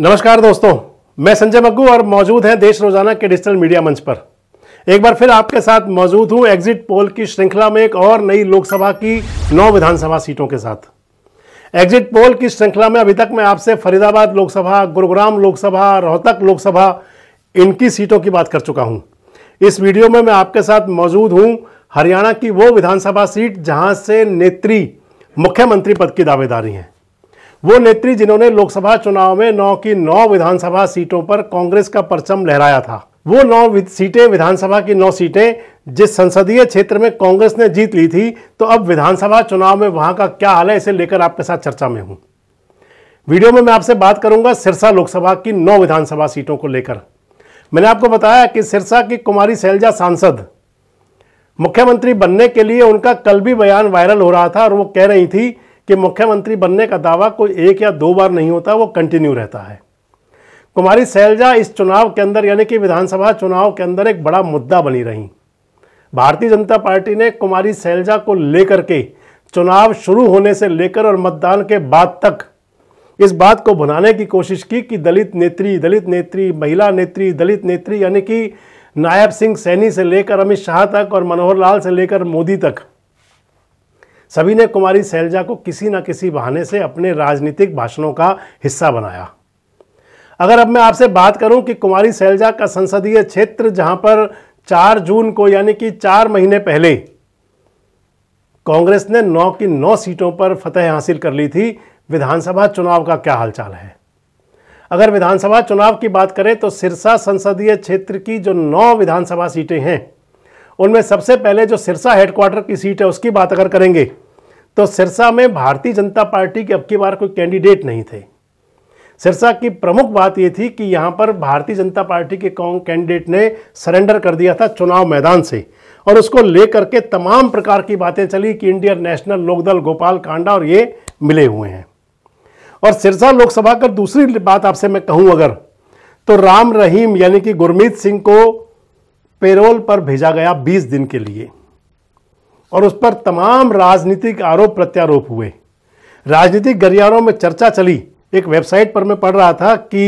नमस्कार दोस्तों मैं संजय मग्गू और मौजूद हैं देश रोजाना के डिजिटल मीडिया मंच पर एक बार फिर आपके साथ मौजूद हूं एग्जिट पोल की श्रृंखला में एक और नई लोकसभा की नौ विधानसभा सीटों के साथ एग्जिट पोल की श्रृंखला में अभी तक मैं आपसे फरीदाबाद लोकसभा गुरुग्राम लोकसभा रोहतक लोकसभा इनकी सीटों की बात कर चुका हूँ इस वीडियो में मैं आपके साथ मौजूद हूँ हरियाणा की वो विधानसभा सीट जहाँ से नेत्री मुख्यमंत्री पद की दावेदारी हैं वो नेत्री जिन्होंने लोकसभा चुनाव में नौ की नौ विधानसभा सीटों पर कांग्रेस का परचम लहराया था वो नौ सीटें विधानसभा की नौ सीटें जिस संसदीय क्षेत्र में कांग्रेस ने जीत ली थी तो अब विधानसभा चुनाव में वहां का क्या हाल है इसे लेकर आपके साथ चर्चा में हूं वीडियो में मैं आपसे बात करूंगा सिरसा लोकसभा की नौ विधानसभा सीटों को लेकर मैंने आपको बताया कि सिरसा की कुमारी सैलजा सांसद मुख्यमंत्री बनने के लिए उनका कल भी बयान वायरल हो रहा था और वो कह रही थी कि मुख्यमंत्री बनने का दावा कोई एक या दो बार नहीं होता वो कंटिन्यू रहता है कुमारी सैलजा इस चुनाव के अंदर यानी कि विधानसभा चुनाव के अंदर एक बड़ा मुद्दा बनी रही भारतीय जनता पार्टी ने कुमारी सैलजा को लेकर के चुनाव शुरू होने से लेकर और मतदान के बाद तक इस बात को भुनाने की कोशिश की कि दलित नेत्री दलित नेत्री महिला नेत्री दलित नेत्री यानी कि नायब सिंह सैनी से लेकर अमित शाह तक और मनोहर लाल से लेकर मोदी तक सभी ने कुमारी सैलजा को किसी न किसी बहाने से अपने राजनीतिक भाषणों का हिस्सा बनाया अगर अब मैं आपसे बात करूं कि कुमारी सैलजा का संसदीय क्षेत्र जहां पर 4 जून को यानी कि चार महीने पहले कांग्रेस ने नौ की नौ सीटों पर फतह हासिल कर ली थी विधानसभा चुनाव का क्या हालचाल है अगर विधानसभा चुनाव की बात करें तो सिरसा संसदीय क्षेत्र की जो नौ विधानसभा सीटें हैं उनमें सबसे पहले जो सिरसा हेडक्वार्टर की सीट है उसकी बात अगर करेंगे तो सिरसा में भारतीय जनता पार्टी के अब की बार कोई कैंडिडेट नहीं थे सिरसा की प्रमुख बात यह थी कि यहाँ पर भारतीय जनता पार्टी के कौन कैंडिडेट ने सरेंडर कर दिया था चुनाव मैदान से और उसको लेकर के तमाम प्रकार की बातें चली कि इंडियन नेशनल लोकदल गोपाल कांडा और ये मिले हुए हैं और सिरसा लोकसभा का दूसरी बात आपसे मैं कहूँ अगर तो राम रहीम यानी कि गुरमीत सिंह को पेरोल पर भेजा गया 20 दिन के लिए और उस पर तमाम राजनीतिक आरोप प्रत्यारोप हुए राजनीतिक गलियारों में चर्चा चली एक वेबसाइट पर मैं पढ़ रहा था कि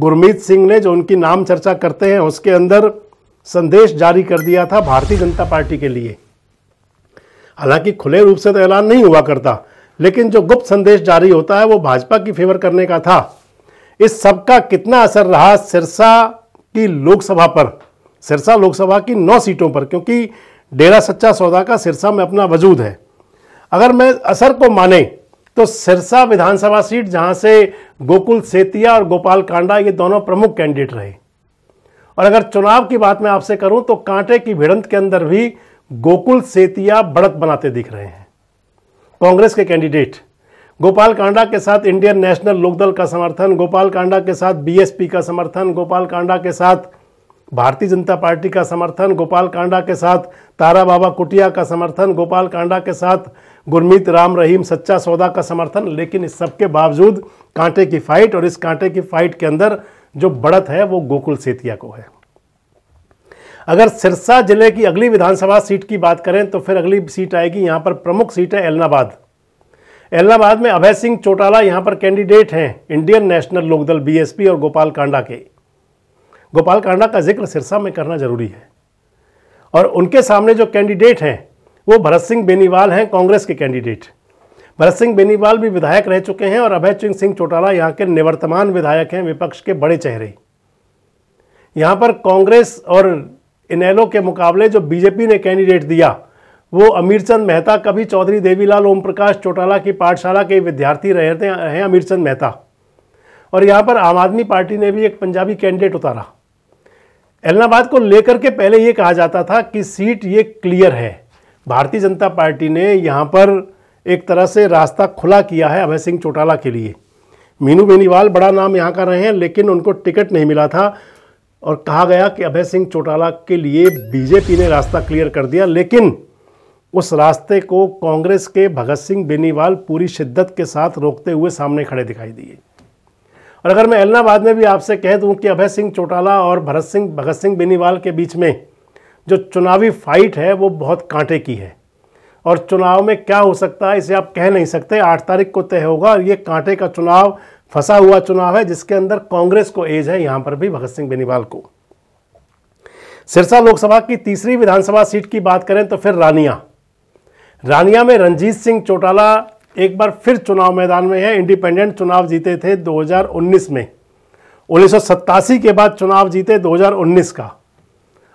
गुरमीत सिंह ने जो उनकी नाम चर्चा करते हैं उसके अंदर संदेश जारी कर दिया था भारतीय जनता पार्टी के लिए हालांकि खुले रूप से तो ऐलान नहीं हुआ करता लेकिन जो गुप्त संदेश जारी होता है वो भाजपा की फेवर करने का था इस सब का कितना असर रहा सिरसा की लोकसभा पर सिरसा लोकसभा की नौ सीटों पर क्योंकि डेरा सच्चा सौदा का सिरसा में अपना वजूद है अगर मैं असर को माने तो सिरसा विधानसभा सीट जहां से गोकुल सेतिया और गोपाल कांडा ये दोनों प्रमुख कैंडिडेट रहे और अगर चुनाव की बात मैं आपसे करूं तो कांटे की भिड़ंत के अंदर भी गोकुल सेतिया बढ़त बनाते दिख रहे हैं कांग्रेस के कैंडिडेट गोपाल कांडा के साथ इंडियन नेशनल लोकदल का समर्थन गोपाल कांडा के साथ बीएसपी का समर्थन गोपाल कांडा के साथ भारतीय जनता पार्टी का समर्थन गोपाल कांडा के साथ तारा बाबा कुटिया का समर्थन गोपाल कांडा के साथ गुरमीत राम रहीम सच्चा सौदा का समर्थन लेकिन इस सब के बावजूद कांटे की फाइट और इस कांटे की फाइट के अंदर जो बढ़त है वो गोकुल सेतिया को है अगर सिरसा जिले की अगली विधानसभा सीट की बात करें तो फिर अगली सीट आएगी यहां पर प्रमुख सीट है एलनाबाद एलनाबाद में अभय सिंह चौटाला यहां पर कैंडिडेट हैं इंडियन नेशनल लोकदल बीएसपी और गोपाल कांडा के गोपाल कांडा का जिक्र सिरसा में करना जरूरी है और उनके सामने जो कैंडिडेट हैं वो भरत सिंह बेनीवाल हैं कांग्रेस के कैंडिडेट भरत सिंह बेनीवाल भी विधायक रह चुके हैं और अभय सिंह चौटाला यहाँ के निवर्तमान विधायक हैं विपक्ष के बड़े चेहरे यहाँ पर कांग्रेस और इनैलो के मुकाबले जो बीजेपी ने कैंडिडेट दिया वो अमीरचंद मेहता कभी चौधरी देवीलाल ओम प्रकाश चौटाला की पाठशाला के विद्यार्थी रहे थे हैं अमीरचंद मेहता और यहाँ पर आम आदमी पार्टी ने भी एक पंजाबी कैंडिडेट उतारा एलनाबाद को लेकर के पहले ये कहा जाता था कि सीट ये क्लियर है भारतीय जनता पार्टी ने यहाँ पर एक तरह से रास्ता खुला किया है अभय सिंह चौटाला के लिए मीनू बेनीवाल बड़ा नाम यहाँ का रहे हैं लेकिन उनको टिकट नहीं मिला था और कहा गया कि अभय सिंह चौटाला के लिए बीजेपी ने रास्ता क्लियर कर दिया लेकिन उस रास्ते को कांग्रेस के भगत सिंह बेनीवाल पूरी शिद्दत के साथ रोकते हुए सामने खड़े दिखाई दिए और अगर मैं इलाहाबाद में भी आपसे कह दूं कि अभय सिंह चौटाला और भरत सिंह भगत सिंह बेनीवाल के बीच में जो चुनावी फाइट है वो बहुत कांटे की है और चुनाव में क्या हो सकता है इसे आप कह नहीं सकते आठ तारीख को तय होगा और ये कांटे का चुनाव फंसा हुआ चुनाव है जिसके अंदर कांग्रेस को एज है यहाँ पर भी भगत सिंह बेनीवाल को सिरसा लोकसभा की तीसरी विधानसभा सीट की बात करें तो फिर रानिया रानिया में रंजीत सिंह चौटाला एक बार फिर चुनाव मैदान में है इंडिपेंडेंट चुनाव जीते थे 2019 में उन्नीस के बाद चुनाव जीते 2019 का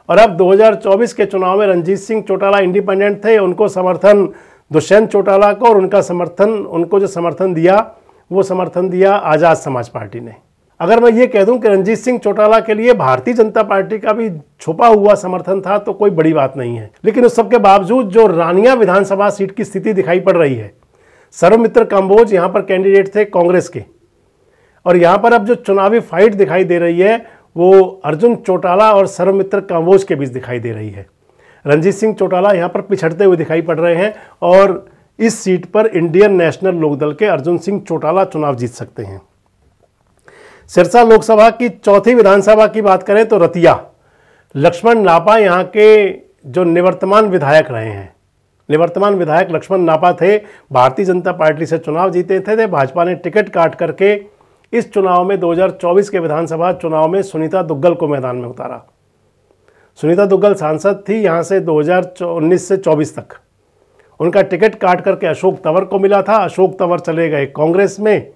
और अब 2024 के चुनाव में रंजीत सिंह चौटाला इंडिपेंडेंट थे उनको समर्थन दुष्यंत चौटाला को और उनका समर्थन उनको जो समर्थन दिया वो समर्थन दिया आज़ाद समाज पार्टी ने अगर मैं ये कह दूं कि रंजीत सिंह चौटाला के लिए भारतीय जनता पार्टी का भी छुपा हुआ समर्थन था तो कोई बड़ी बात नहीं है लेकिन उस सबके बावजूद जो रानिया विधानसभा सीट की स्थिति दिखाई पड़ रही है सर्वमित्र काम्बोज यहाँ पर कैंडिडेट थे कांग्रेस के और यहाँ पर अब जो चुनावी फाइट दिखाई दे रही है वो अर्जुन चौटाला और सर्वमित्र काम्बोज के बीच दिखाई दे रही है रंजीत सिंह चौटाला यहाँ पर पिछड़ते हुए दिखाई पड़ रहे हैं और इस सीट पर इंडियन नेशनल लोकदल के अर्जुन सिंह चौटाला चुनाव जीत सकते हैं सिरसा लोकसभा की चौथी विधानसभा की बात करें तो रतिया लक्ष्मण नापा यहाँ के जो निवर्तमान विधायक रहे हैं निवर्तमान विधायक लक्ष्मण नापा थे भारतीय जनता पार्टी से चुनाव जीते थे, थे भाजपा ने टिकट काट करके इस चुनाव में 2024 के विधानसभा चुनाव में सुनीता दुग्गल को मैदान में उतारा सुनीता दुग्गल सांसद थी यहाँ से 2019 से 24 तक उनका टिकट काट करके अशोक तंवर को मिला था अशोक तंवर चले गए कांग्रेस में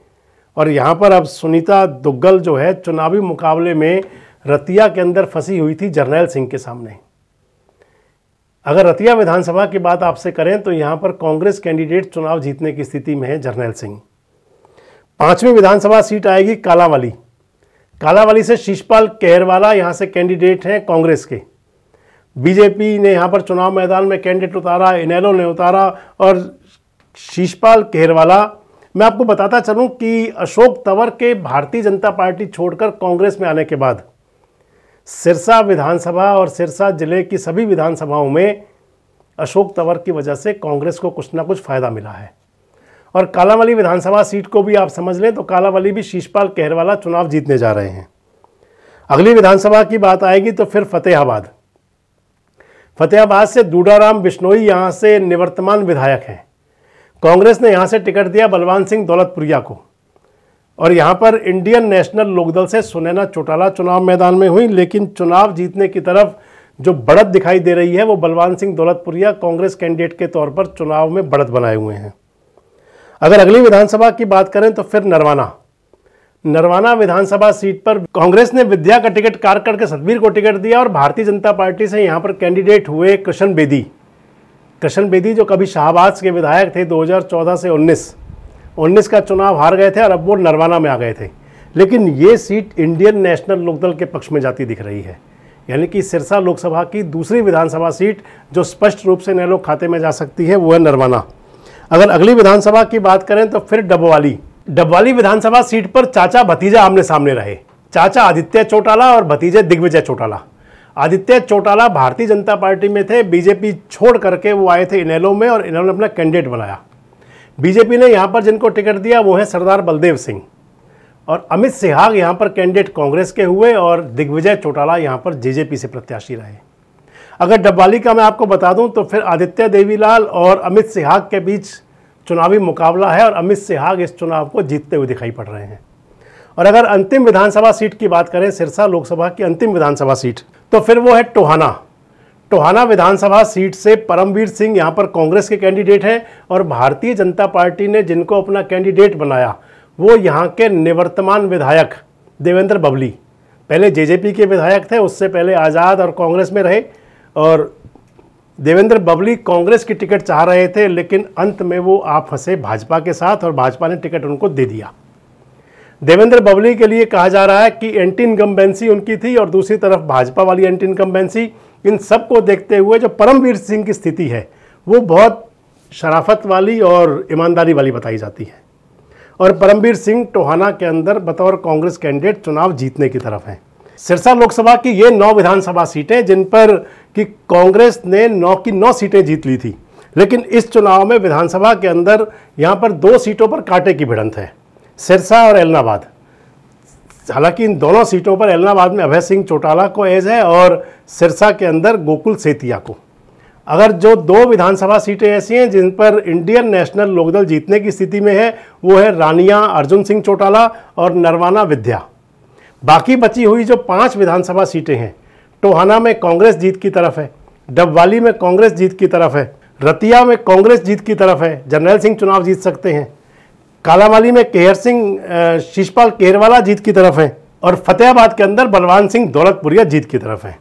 और यहाँ पर अब सुनीता दुग्गल जो है चुनावी मुकाबले में रतिया के अंदर फंसी हुई थी जर्नैल सिंह के सामने अगर रतिया विधानसभा की बात आपसे करें तो यहाँ पर कांग्रेस कैंडिडेट चुनाव जीतने की स्थिति में है जर्नैल सिंह पांचवी विधानसभा सीट आएगी कालावाली कालावाली से शीशपाल केहरवाला यहाँ से कैंडिडेट हैं कांग्रेस के बीजेपी ने यहाँ पर चुनाव मैदान में कैंडिडेट उतारा इनेलो ने उतारा और शीशपाल केहरवाला मैं आपको बताता चलूँ कि अशोक तंवर के भारतीय जनता पार्टी छोड़कर कांग्रेस में आने के बाद सिरसा विधानसभा और सिरसा जिले की सभी विधानसभाओं में अशोक तंवर की वजह से कांग्रेस को कुछ ना कुछ फ़ायदा मिला है और कालावली विधानसभा सीट को भी आप समझ लें तो कालावली भी शीशपाल कहरवाला चुनाव जीतने जा रहे हैं अगली विधानसभा की बात आएगी तो फिर फतेहाबाद फतेहाबाद से दूडाराम बिश्नोई यहाँ से निवर्तमान विधायक हैं कांग्रेस ने यहाँ से टिकट दिया बलवान सिंह दौलतपुरिया को और यहाँ पर इंडियन नेशनल लोकदल से सुनैना चौटाला चुनाव मैदान में हुई लेकिन चुनाव जीतने की तरफ जो बढ़त दिखाई दे रही है वो बलवान सिंह दौलतपुरिया कांग्रेस कैंडिडेट के तौर पर चुनाव में बढ़त बनाए हुए हैं अगर अगली विधानसभा की बात करें तो फिर नरवाना नरवाना विधानसभा सीट पर कांग्रेस ने विद्या का टिकट कार करके सतबीर को टिकट दिया और भारतीय जनता पार्टी से यहाँ पर कैंडिडेट हुए कृष्ण बेदी कृष्ण बेदी जो कभी शाहबाद के विधायक थे 2014 से 19 19 का चुनाव हार गए थे और अब वो नरवाना में आ गए थे लेकिन ये सीट इंडियन नेशनल लोकदल के पक्ष में जाती दिख रही है यानी कि सिरसा लोकसभा की दूसरी विधानसभा सीट जो स्पष्ट रूप से नए खाते में जा सकती है वो है नरवाना अगर अगली विधानसभा की बात करें तो फिर डबवाली डबवाली विधानसभा सीट पर चाचा भतीजा आमने सामने रहे चाचा आदित्य चौटाला और भतीजे दिग्विजय चौटाला आदित्य चौटाला भारतीय जनता पार्टी में थे बीजेपी छोड़ करके वो आए थे इनेलो में और इन्होंने अपना कैंडिडेट बनाया बीजेपी ने यहाँ पर जिनको टिकट दिया वो है सरदार बलदेव सिंह और अमित सिहाग यहाँ पर कैंडिडेट कांग्रेस के हुए और दिग्विजय चौटाला यहाँ पर जेजेपी से प्रत्याशी रहे अगर डब्बाली का मैं आपको बता दूं तो फिर आदित्य देवीलाल और अमित सिहाग के बीच चुनावी मुकाबला है और अमित सिहाग इस चुनाव को जीतते हुए दिखाई पड़ रहे हैं और अगर अंतिम विधानसभा सीट की बात करें सिरसा लोकसभा की अंतिम विधानसभा सीट तो फिर वो है टोहाना टोहाना विधानसभा सीट से परमवीर सिंह यहाँ पर कांग्रेस के कैंडिडेट हैं और भारतीय जनता पार्टी ने जिनको अपना कैंडिडेट बनाया वो यहाँ के निवर्तमान विधायक देवेंद्र बबली पहले जेजेपी के विधायक थे उससे पहले आज़ाद और कांग्रेस में रहे और देवेंद्र बबली कांग्रेस की टिकट चाह रहे थे लेकिन अंत में वो आप फंसे भाजपा के साथ और भाजपा ने टिकट उनको दे दिया देवेंद्र बबली के लिए कहा जा रहा है कि एंटी इनकम्बेंसी उनकी थी और दूसरी तरफ भाजपा वाली एंटी इनकम्बेंसी इन सब को देखते हुए जो परमवीर सिंह की स्थिति है वो बहुत शराफत वाली और ईमानदारी वाली बताई जाती है और परमवीर सिंह टोहाना के अंदर बतौर कांग्रेस कैंडिडेट चुनाव जीतने की तरफ हैं सिरसा लोकसभा की ये नौ विधानसभा सीटें जिन पर कि कांग्रेस ने नौ की नौ सीटें जीत ली थी लेकिन इस चुनाव में विधानसभा के अंदर यहाँ पर दो सीटों पर कांटे की भिड़ंत है सिरसा और एलनाबाद हालांकि इन दोनों सीटों पर एलनाबाद में अभय सिंह चौटाला को एज है और सिरसा के अंदर गोकुल सेतिया को अगर जो दो विधानसभा सीटें ऐसी हैं जिन पर इंडियन नेशनल लोकदल जीतने की स्थिति में है वो है रानिया अर्जुन सिंह चौटाला और नरवाना विद्या बाकी बची हुई जो पांच विधानसभा सीटें हैं टोहाना में कांग्रेस जीत की तरफ है डबवाली में कांग्रेस जीत की तरफ है रतिया में कांग्रेस जीत की तरफ है जनरल सिंह चुनाव जीत सकते हैं कालावाली में केहर सिंह शीशपाल केरवाला जीत की तरफ हैं और फतेहाबाद के अंदर बलवान सिंह दौलतपुरिया जीत की तरफ हैं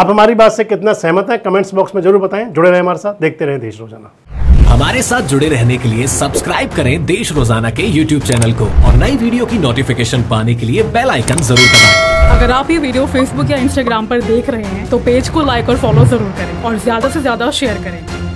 आप हमारी बात से कितना सहमत हैं कमेंट्स बॉक्स में जरूर बताएं जुड़े रहे हमारे साथ देखते रहे देश रोजाना हमारे साथ जुड़े रहने के लिए सब्सक्राइब करें देश रोजाना के यूट्यूब चैनल को और नई वीडियो की नोटिफिकेशन पाने के लिए बेल आइकन जरूर दबाएं। अगर आप ये वीडियो फेसबुक या इंस्टाग्राम पर देख रहे हैं तो पेज को लाइक और फॉलो जरूर करें और ज्यादा से ज्यादा शेयर करें